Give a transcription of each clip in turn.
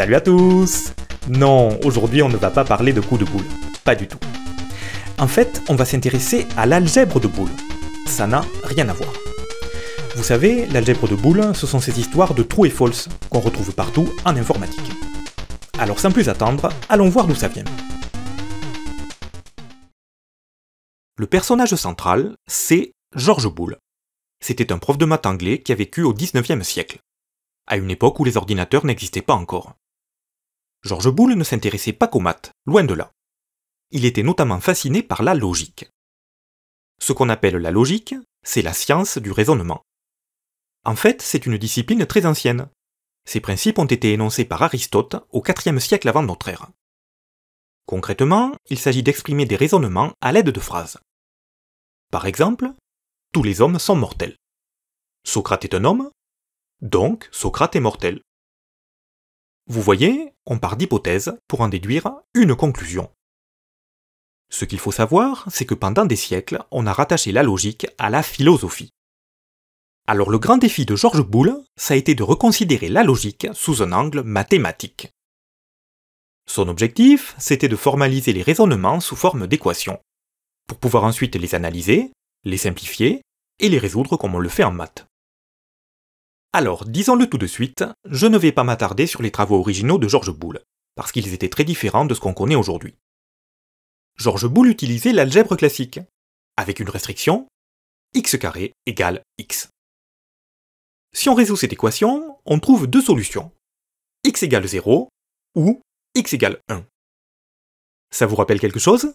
Salut à tous Non, aujourd'hui on ne va pas parler de coups de boule. Pas du tout. En fait, on va s'intéresser à l'algèbre de boule. Ça n'a rien à voir. Vous savez, l'algèbre de boule, ce sont ces histoires de true et false qu'on retrouve partout en informatique. Alors sans plus attendre, allons voir d'où ça vient. Le personnage central, c'est George Boule. C'était un prof de maths anglais qui a vécu au 19e siècle, à une époque où les ordinateurs n'existaient pas encore. Georges Boulle ne s'intéressait pas qu'aux maths, loin de là. Il était notamment fasciné par la logique. Ce qu'on appelle la logique, c'est la science du raisonnement. En fait, c'est une discipline très ancienne. Ses principes ont été énoncés par Aristote au IVe siècle avant notre ère. Concrètement, il s'agit d'exprimer des raisonnements à l'aide de phrases. Par exemple, tous les hommes sont mortels. Socrate est un homme, donc Socrate est mortel. Vous voyez, on part d'hypothèses pour en déduire une conclusion. Ce qu'il faut savoir, c'est que pendant des siècles, on a rattaché la logique à la philosophie. Alors le grand défi de George Boole, ça a été de reconsidérer la logique sous un angle mathématique. Son objectif, c'était de formaliser les raisonnements sous forme d'équations, pour pouvoir ensuite les analyser, les simplifier et les résoudre comme on le fait en maths. Alors, disons-le tout de suite, je ne vais pas m'attarder sur les travaux originaux de George Boole, parce qu'ils étaient très différents de ce qu'on connaît aujourd'hui. George Boole utilisait l'algèbre classique, avec une restriction x carré égale x. Si on résout cette équation, on trouve deux solutions, x égale 0 ou x égale 1. Ça vous rappelle quelque chose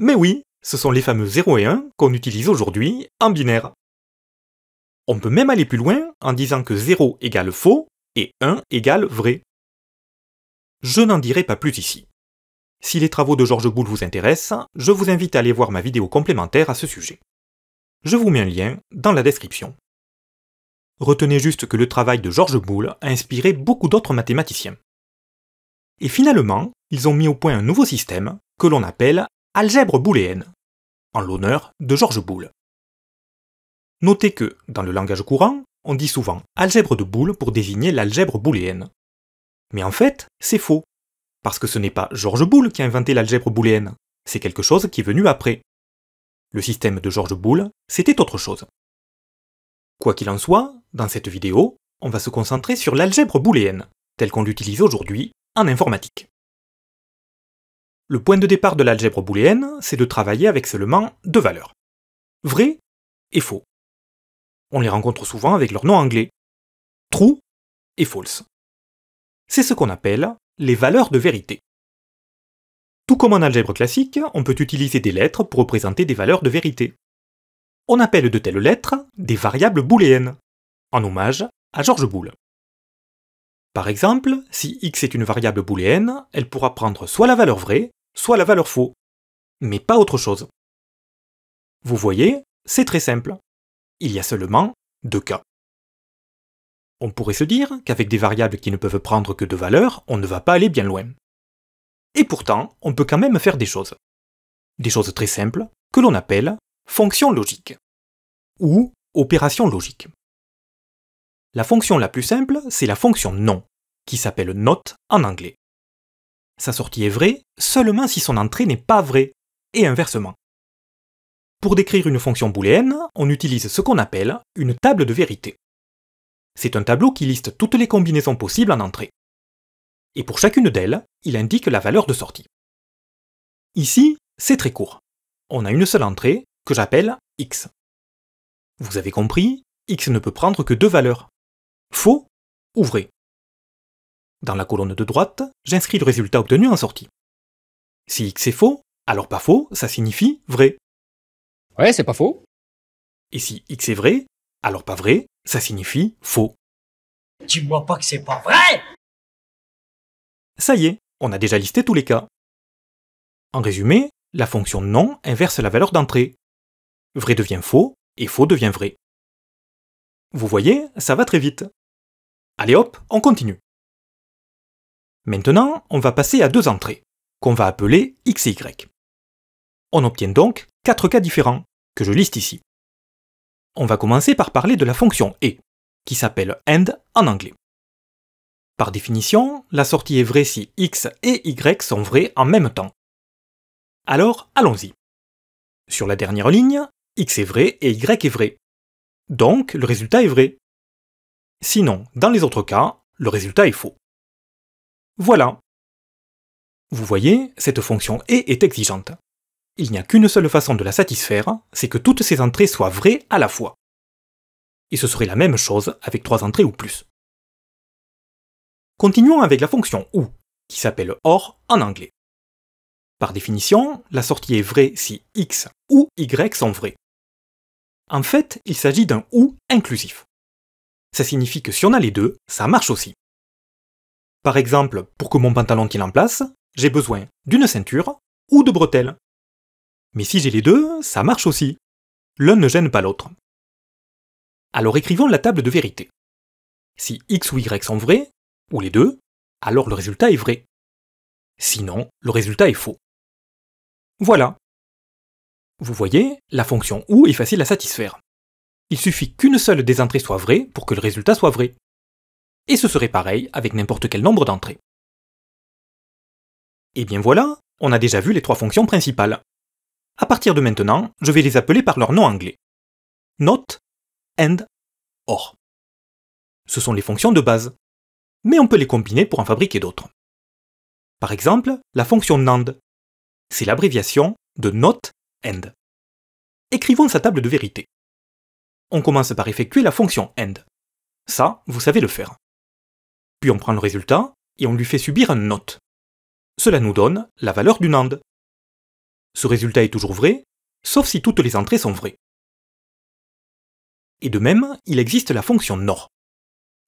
Mais oui, ce sont les fameux 0 et 1 qu'on utilise aujourd'hui en binaire. On peut même aller plus loin en disant que 0 égale faux et 1 égale vrai. Je n'en dirai pas plus ici. Si les travaux de Georges Boulle vous intéressent, je vous invite à aller voir ma vidéo complémentaire à ce sujet. Je vous mets un lien dans la description. Retenez juste que le travail de George Boulle a inspiré beaucoup d'autres mathématiciens. Et finalement, ils ont mis au point un nouveau système que l'on appelle algèbre booléenne, en l'honneur de George Boole. Notez que, dans le langage courant, on dit souvent algèbre de boules pour désigner l'algèbre booléenne. Mais en fait, c'est faux. Parce que ce n'est pas Georges Boulle qui a inventé l'algèbre booléenne, c'est quelque chose qui est venu après. Le système de George Boule, c'était autre chose. Quoi qu'il en soit, dans cette vidéo, on va se concentrer sur l'algèbre booléenne, telle qu'on l'utilise aujourd'hui en informatique. Le point de départ de l'algèbre booléenne, c'est de travailler avec seulement deux valeurs, vrai et faux. On les rencontre souvent avec leur nom anglais. True et false. C'est ce qu'on appelle les valeurs de vérité. Tout comme en algèbre classique, on peut utiliser des lettres pour représenter des valeurs de vérité. On appelle de telles lettres des variables booléennes, en hommage à George Boole. Par exemple, si x est une variable booléenne, elle pourra prendre soit la valeur vraie, soit la valeur faux, mais pas autre chose. Vous voyez, c'est très simple il y a seulement deux cas. On pourrait se dire qu'avec des variables qui ne peuvent prendre que deux valeurs, on ne va pas aller bien loin. Et pourtant, on peut quand même faire des choses. Des choses très simples, que l'on appelle fonctions logiques. Ou opérations logiques. La fonction la plus simple, c'est la fonction non, qui s'appelle note en anglais. Sa sortie est vraie seulement si son entrée n'est pas vraie, et inversement. Pour décrire une fonction booléenne, on utilise ce qu'on appelle une table de vérité. C'est un tableau qui liste toutes les combinaisons possibles en entrée. Et pour chacune d'elles, il indique la valeur de sortie. Ici, c'est très court. On a une seule entrée, que j'appelle x. Vous avez compris, x ne peut prendre que deux valeurs. Faux ou vrai. Dans la colonne de droite, j'inscris le résultat obtenu en sortie. Si x est faux, alors pas faux, ça signifie vrai. Ouais, c'est pas faux. Et si X est vrai, alors pas vrai, ça signifie faux. Dis-moi pas que c'est pas vrai Ça y est, on a déjà listé tous les cas. En résumé, la fonction non inverse la valeur d'entrée. Vrai devient faux et faux devient vrai. Vous voyez, ça va très vite. Allez hop, on continue. Maintenant, on va passer à deux entrées, qu'on va appeler x et y. On obtient donc quatre cas différents, que je liste ici. On va commencer par parler de la fonction et, qui s'appelle AND en anglais. Par définition, la sortie est vraie si x et y sont vrais en même temps. Alors, allons-y. Sur la dernière ligne, x est vrai et y est vrai. Donc, le résultat est vrai. Sinon, dans les autres cas, le résultat est faux. Voilà. Vous voyez, cette fonction et est exigeante. Il n'y a qu'une seule façon de la satisfaire, c'est que toutes ces entrées soient vraies à la fois. Et ce serait la même chose avec trois entrées ou plus. Continuons avec la fonction OU, qui s'appelle OR en anglais. Par définition, la sortie est vraie si x ou y sont vrais. En fait, il s'agit d'un OU inclusif. Ça signifie que si on a les deux, ça marche aussi. Par exemple, pour que mon pantalon tienne en place, j'ai besoin d'une ceinture ou de bretelles. Mais si j'ai les deux, ça marche aussi. L'un ne gêne pas l'autre. Alors écrivons la table de vérité. Si x ou y sont vrais, ou les deux, alors le résultat est vrai. Sinon, le résultat est faux. Voilà. Vous voyez, la fonction ou est facile à satisfaire. Il suffit qu'une seule des entrées soit vraie pour que le résultat soit vrai. Et ce serait pareil avec n'importe quel nombre d'entrées. Et eh bien voilà, on a déjà vu les trois fonctions principales. À partir de maintenant, je vais les appeler par leur nom anglais. Not and or. Ce sont les fonctions de base, mais on peut les combiner pour en fabriquer d'autres. Par exemple, la fonction NAND. C'est l'abréviation de not and. Écrivons sa table de vérité. On commence par effectuer la fonction end. Ça, vous savez le faire. Puis on prend le résultat et on lui fait subir un not. Cela nous donne la valeur du NAND, ce résultat est toujours vrai, sauf si toutes les entrées sont vraies. Et de même, il existe la fonction NOR.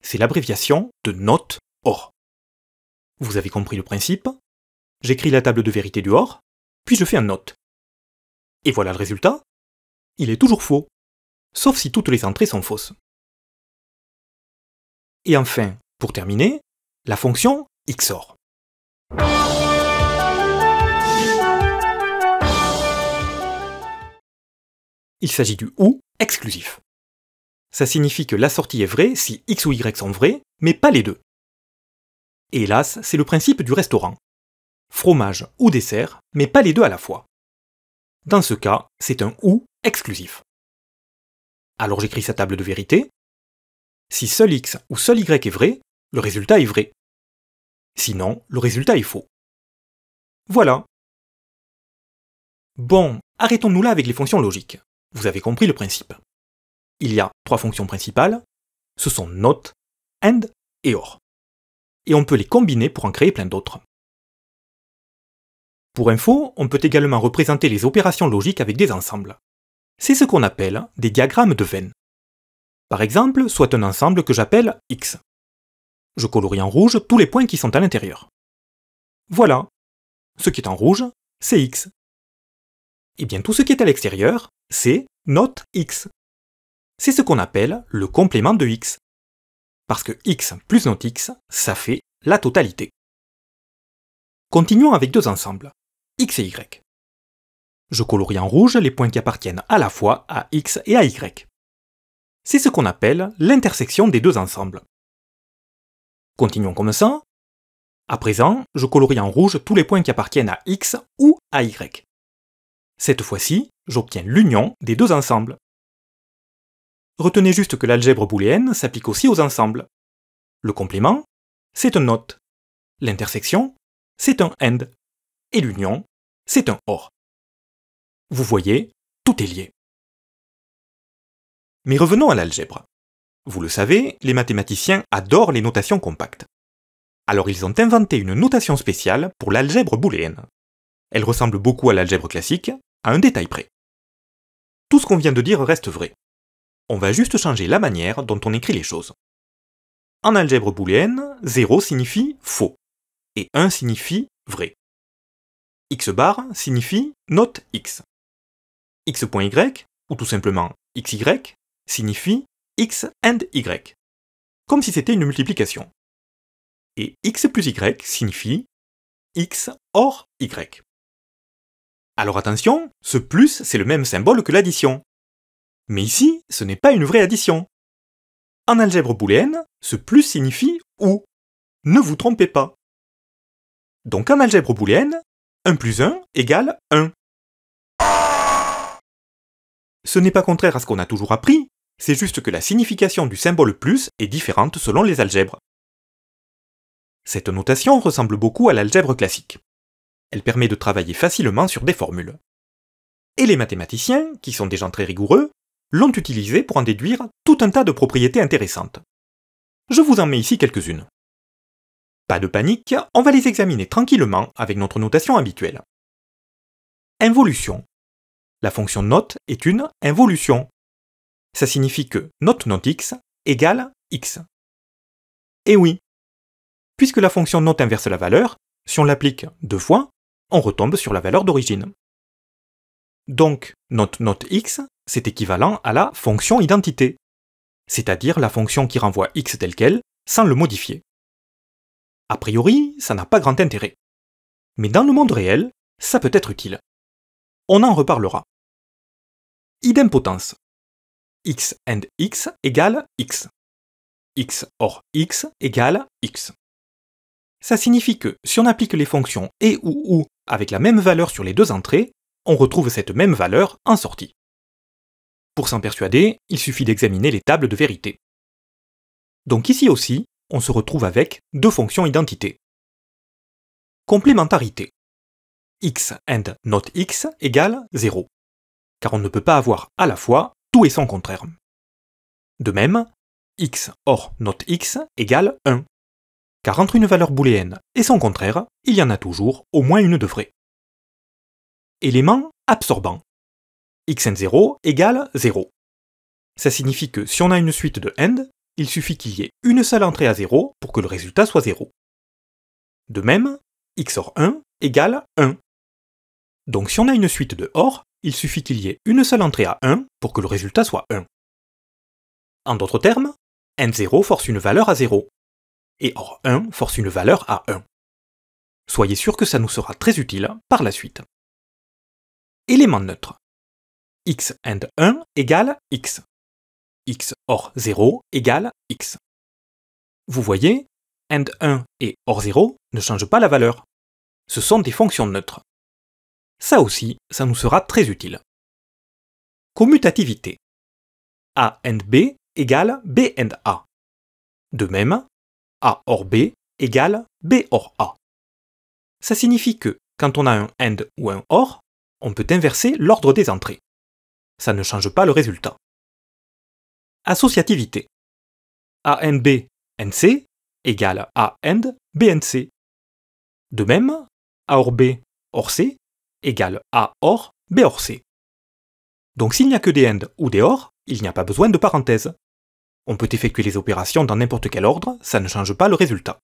C'est l'abréviation de note OR. Vous avez compris le principe J'écris la table de vérité du OR, puis je fais un note. Et voilà le résultat. Il est toujours faux, sauf si toutes les entrées sont fausses. Et enfin, pour terminer, la fonction XOR. Il s'agit du ou exclusif. Ça signifie que la sortie est vraie si x ou y sont vrais, mais pas les deux. hélas, c'est le principe du restaurant. Fromage ou dessert, mais pas les deux à la fois. Dans ce cas, c'est un ou exclusif. Alors j'écris sa table de vérité. Si seul x ou seul y est vrai, le résultat est vrai. Sinon, le résultat est faux. Voilà. Bon, arrêtons-nous là avec les fonctions logiques. Vous avez compris le principe. Il y a trois fonctions principales, ce sont not, and et or. Et on peut les combiner pour en créer plein d'autres. Pour info, on peut également représenter les opérations logiques avec des ensembles. C'est ce qu'on appelle des diagrammes de veines. Par exemple, soit un ensemble que j'appelle X. Je colorie en rouge tous les points qui sont à l'intérieur. Voilà. Ce qui est en rouge, c'est X. Et bien tout ce qui est à l'extérieur, c'est NOTE x. C'est ce qu'on appelle le complément de x. Parce que x plus NOTE x, ça fait la totalité. Continuons avec deux ensembles, x et y. Je colorie en rouge les points qui appartiennent à la fois à x et à y. C'est ce qu'on appelle l'intersection des deux ensembles. Continuons comme ça. À présent, je colorie en rouge tous les points qui appartiennent à x ou à y. Cette fois-ci, j'obtiens l'union des deux ensembles. Retenez juste que l'algèbre booléenne s'applique aussi aux ensembles. Le complément, c'est un note. L'intersection, c'est un end. Et l'union, c'est un OR. Vous voyez, tout est lié. Mais revenons à l'algèbre. Vous le savez, les mathématiciens adorent les notations compactes. Alors ils ont inventé une notation spéciale pour l'algèbre booléenne. Elle ressemble beaucoup à l'algèbre classique, un détail près. Tout ce qu'on vient de dire reste vrai. On va juste changer la manière dont on écrit les choses. En algèbre booléenne, 0 signifie faux et 1 signifie vrai. x bar signifie note x. x.y, ou tout simplement xy, signifie x and y, comme si c'était une multiplication. Et x plus y signifie x or y. Alors attention, ce plus c'est le même symbole que l'addition. Mais ici, ce n'est pas une vraie addition. En algèbre booléenne, ce plus signifie ou. Ne vous trompez pas. Donc en algèbre booléenne, 1 plus 1 égale 1. Ce n'est pas contraire à ce qu'on a toujours appris, c'est juste que la signification du symbole plus est différente selon les algèbres. Cette notation ressemble beaucoup à l'algèbre classique. Elle permet de travailler facilement sur des formules. Et les mathématiciens, qui sont des gens très rigoureux, l'ont utilisée pour en déduire tout un tas de propriétés intéressantes. Je vous en mets ici quelques-unes. Pas de panique, on va les examiner tranquillement avec notre notation habituelle. Involution. La fonction note est une involution. Ça signifie que note note x égale x. Et oui, puisque la fonction note inverse la valeur, si on l'applique deux fois, on retombe sur la valeur d'origine. Donc, notre note x, c'est équivalent à la fonction identité, c'est-à-dire la fonction qui renvoie x tel quel sans le modifier. A priori, ça n'a pas grand intérêt. Mais dans le monde réel, ça peut être utile. On en reparlera. Idempotence. x and x égale x. x or x égale x. Ça signifie que si on applique les fonctions et ou ou avec la même valeur sur les deux entrées, on retrouve cette même valeur en sortie. Pour s'en persuader, il suffit d'examiner les tables de vérité. Donc ici aussi, on se retrouve avec deux fonctions identité. Complémentarité. x and not x égale 0, car on ne peut pas avoir à la fois tout et son contraire. De même, x or not x égale 1, car entre une valeur booléenne et son contraire, il y en a toujours au moins une de vraie. Élément absorbant. xn0 égale 0. Ça signifie que si on a une suite de end, il suffit qu'il y ait une seule entrée à 0 pour que le résultat soit 0. De même, xOR 1 égale 1. Donc si on a une suite de OR, il suffit qu'il y ait une seule entrée à 1 pour que le résultat soit 1. En d'autres termes, n0 force une valeur à 0, et OR 1 force une valeur à 1. Soyez sûr que ça nous sera très utile par la suite. Élément neutre. x and 1 égale x. x OR 0 égale x. Vous voyez, and 1 et OR 0 ne changent pas la valeur. Ce sont des fonctions neutres. Ça aussi, ça nous sera très utile. Commutativité. A and B égale B and A. De même, a OR B égale B OR A. Ça signifie que quand on a un AND ou un OR, on peut inverser l'ordre des entrées. Ça ne change pas le résultat. Associativité. ANB NC égale A AND BNC. De même, A OR B OR C égale A OR B OR C. Donc s'il n'y a que des AND ou des OR, il n'y a pas besoin de parenthèses. On peut effectuer les opérations dans n'importe quel ordre, ça ne change pas le résultat.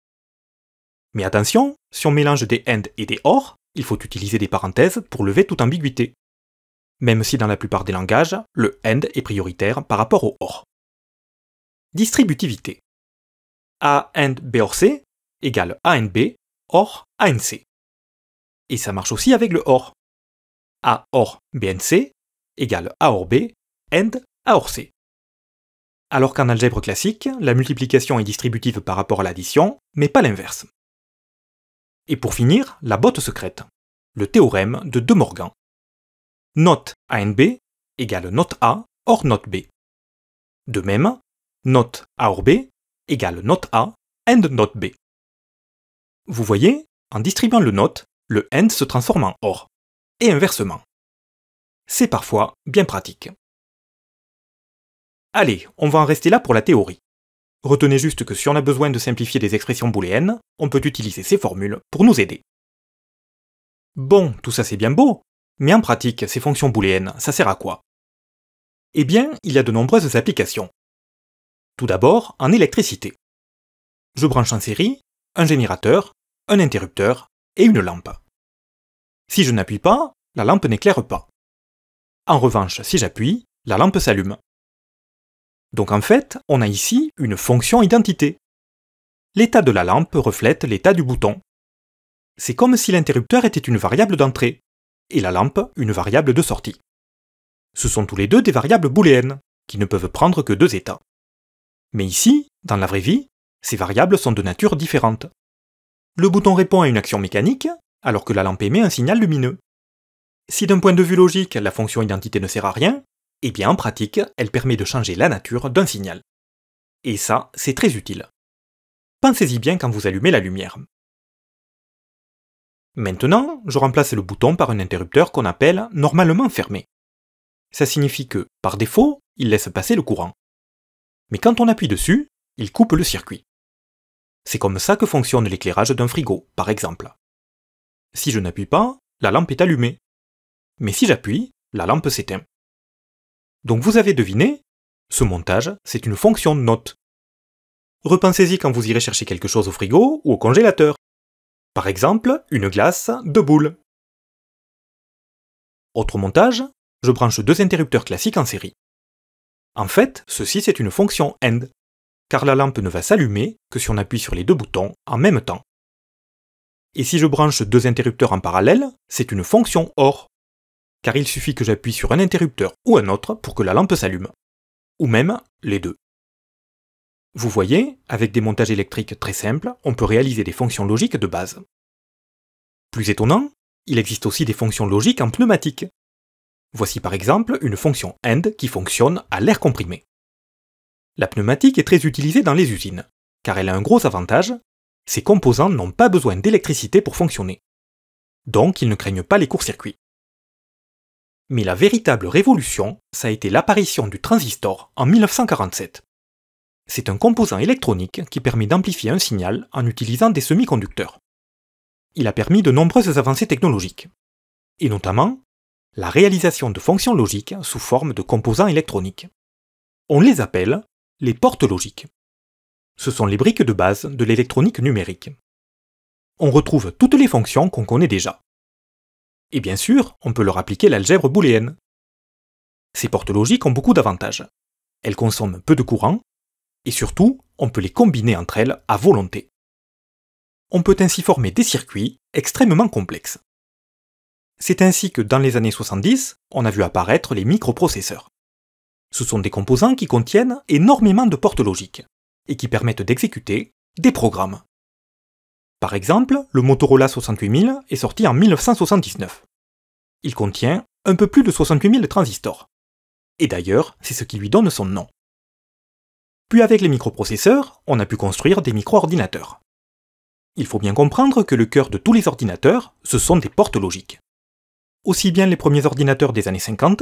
Mais attention, si on mélange des AND et des OR, il faut utiliser des parenthèses pour lever toute ambiguïté. Même si dans la plupart des langages, le AND est prioritaire par rapport au OR. Distributivité. A AND B OR C égale A AND B OR A C. Et ça marche aussi avec le OR. A OR BNC égale A OR B AND A OR C alors qu'en algèbre classique, la multiplication est distributive par rapport à l'addition, mais pas l'inverse. Et pour finir, la botte secrète, le théorème de De Morgan. Note B égale note A hors note B. De même, note A hors B égale note A and note B. Vous voyez, en distribuant le note, le and se transforme en or, et inversement. C'est parfois bien pratique. Allez, on va en rester là pour la théorie. Retenez juste que si on a besoin de simplifier des expressions booléennes, on peut utiliser ces formules pour nous aider. Bon, tout ça c'est bien beau, mais en pratique, ces fonctions booléennes, ça sert à quoi Eh bien, il y a de nombreuses applications. Tout d'abord, en électricité. Je branche en série un générateur, un interrupteur et une lampe. Si je n'appuie pas, la lampe n'éclaire pas. En revanche, si j'appuie, la lampe s'allume donc en fait, on a ici une fonction identité. L'état de la lampe reflète l'état du bouton. C'est comme si l'interrupteur était une variable d'entrée, et la lampe une variable de sortie. Ce sont tous les deux des variables booléennes, qui ne peuvent prendre que deux états. Mais ici, dans la vraie vie, ces variables sont de nature différente. Le bouton répond à une action mécanique, alors que la lampe émet un signal lumineux. Si d'un point de vue logique, la fonction identité ne sert à rien, eh bien en pratique, elle permet de changer la nature d'un signal. Et ça, c'est très utile. Pensez-y bien quand vous allumez la lumière. Maintenant, je remplace le bouton par un interrupteur qu'on appelle normalement fermé. Ça signifie que, par défaut, il laisse passer le courant. Mais quand on appuie dessus, il coupe le circuit. C'est comme ça que fonctionne l'éclairage d'un frigo, par exemple. Si je n'appuie pas, la lampe est allumée. Mais si j'appuie, la lampe s'éteint. Donc vous avez deviné, ce montage, c'est une fonction note. Repensez-y quand vous irez chercher quelque chose au frigo ou au congélateur. Par exemple, une glace, de boules. Autre montage, je branche deux interrupteurs classiques en série. En fait, ceci c'est une fonction END, car la lampe ne va s'allumer que si on appuie sur les deux boutons en même temps. Et si je branche deux interrupteurs en parallèle, c'est une fonction OR, car il suffit que j'appuie sur un interrupteur ou un autre pour que la lampe s'allume. Ou même les deux. Vous voyez, avec des montages électriques très simples, on peut réaliser des fonctions logiques de base. Plus étonnant, il existe aussi des fonctions logiques en pneumatique. Voici par exemple une fonction end qui fonctionne à l'air comprimé. La pneumatique est très utilisée dans les usines, car elle a un gros avantage, ses composants n'ont pas besoin d'électricité pour fonctionner. Donc ils ne craignent pas les courts-circuits. Mais la véritable révolution, ça a été l'apparition du transistor en 1947. C'est un composant électronique qui permet d'amplifier un signal en utilisant des semi-conducteurs. Il a permis de nombreuses avancées technologiques, et notamment la réalisation de fonctions logiques sous forme de composants électroniques. On les appelle les portes logiques. Ce sont les briques de base de l'électronique numérique. On retrouve toutes les fonctions qu'on connaît déjà. Et bien sûr, on peut leur appliquer l'algèbre booléenne. Ces portes logiques ont beaucoup d'avantages. Elles consomment peu de courant, et surtout, on peut les combiner entre elles à volonté. On peut ainsi former des circuits extrêmement complexes. C'est ainsi que dans les années 70, on a vu apparaître les microprocesseurs. Ce sont des composants qui contiennent énormément de portes logiques, et qui permettent d'exécuter des programmes. Par exemple, le Motorola 68000 est sorti en 1979. Il contient un peu plus de 68000 transistors. Et d'ailleurs, c'est ce qui lui donne son nom. Puis avec les microprocesseurs, on a pu construire des micro-ordinateurs. Il faut bien comprendre que le cœur de tous les ordinateurs, ce sont des portes logiques. Aussi bien les premiers ordinateurs des années 50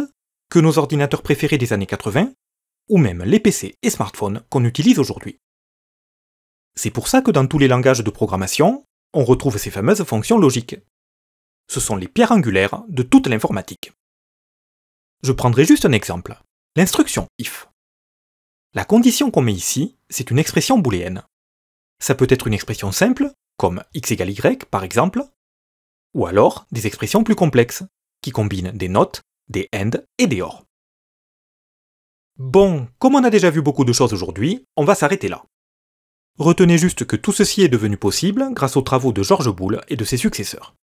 que nos ordinateurs préférés des années 80, ou même les PC et smartphones qu'on utilise aujourd'hui. C'est pour ça que dans tous les langages de programmation, on retrouve ces fameuses fonctions logiques. Ce sont les pierres angulaires de toute l'informatique. Je prendrai juste un exemple, l'instruction if. La condition qu'on met ici, c'est une expression booléenne. Ça peut être une expression simple, comme x égale y par exemple, ou alors des expressions plus complexes, qui combinent des notes, des AND et des OR. Bon, comme on a déjà vu beaucoup de choses aujourd'hui, on va s'arrêter là. Retenez juste que tout ceci est devenu possible grâce aux travaux de George Boulle et de ses successeurs.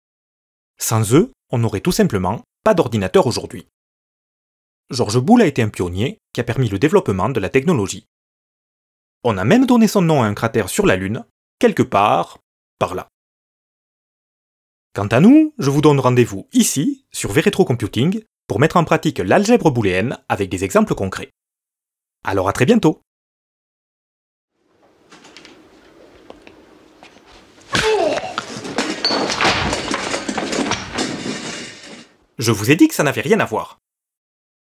Sans eux, on n'aurait tout simplement pas d'ordinateur aujourd'hui. George Boulle a été un pionnier qui a permis le développement de la technologie. On a même donné son nom à un cratère sur la Lune, quelque part par là. Quant à nous, je vous donne rendez-vous ici, sur Veretro Computing, pour mettre en pratique l'algèbre booléenne avec des exemples concrets. Alors à très bientôt Je vous ai dit que ça n'avait rien à voir.